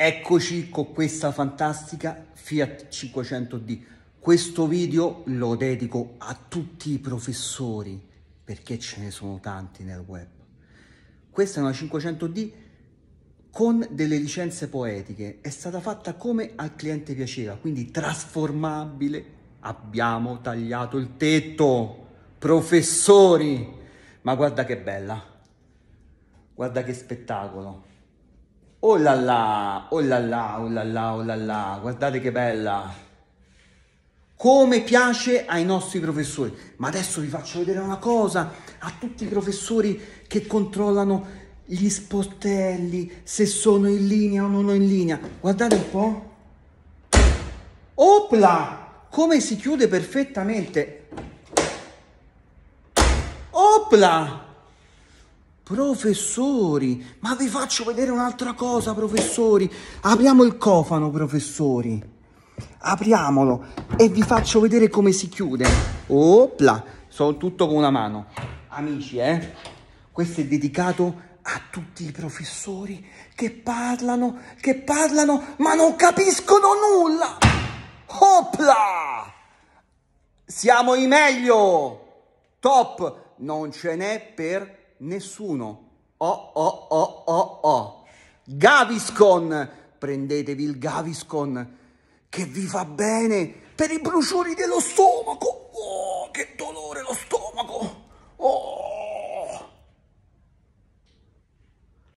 Eccoci con questa fantastica Fiat 500D. Questo video lo dedico a tutti i professori, perché ce ne sono tanti nel web. Questa è una 500D con delle licenze poetiche. È stata fatta come al cliente piaceva, quindi trasformabile. Abbiamo tagliato il tetto, professori! Ma guarda che bella, guarda che spettacolo. Oh là là, oh là là, oh là là, oh là là, guardate che bella. Come piace ai nostri professori. Ma adesso vi faccio vedere una cosa a tutti i professori che controllano gli sportelli, se sono in linea o non in linea. Guardate un po'. Opla! Come si chiude perfettamente. Opla! Professori, ma vi faccio vedere un'altra cosa, professori. Apriamo il cofano, professori. Apriamolo e vi faccio vedere come si chiude. Opla, sono tutto con una mano. Amici, eh? Questo è dedicato a tutti i professori che parlano, che parlano, ma non capiscono nulla. Opla! Siamo i meglio! Top! Non ce n'è per nessuno. Oh, oh, oh, oh, oh. Gaviscon, prendetevi il Gaviscon che vi va bene per i bruciori dello stomaco.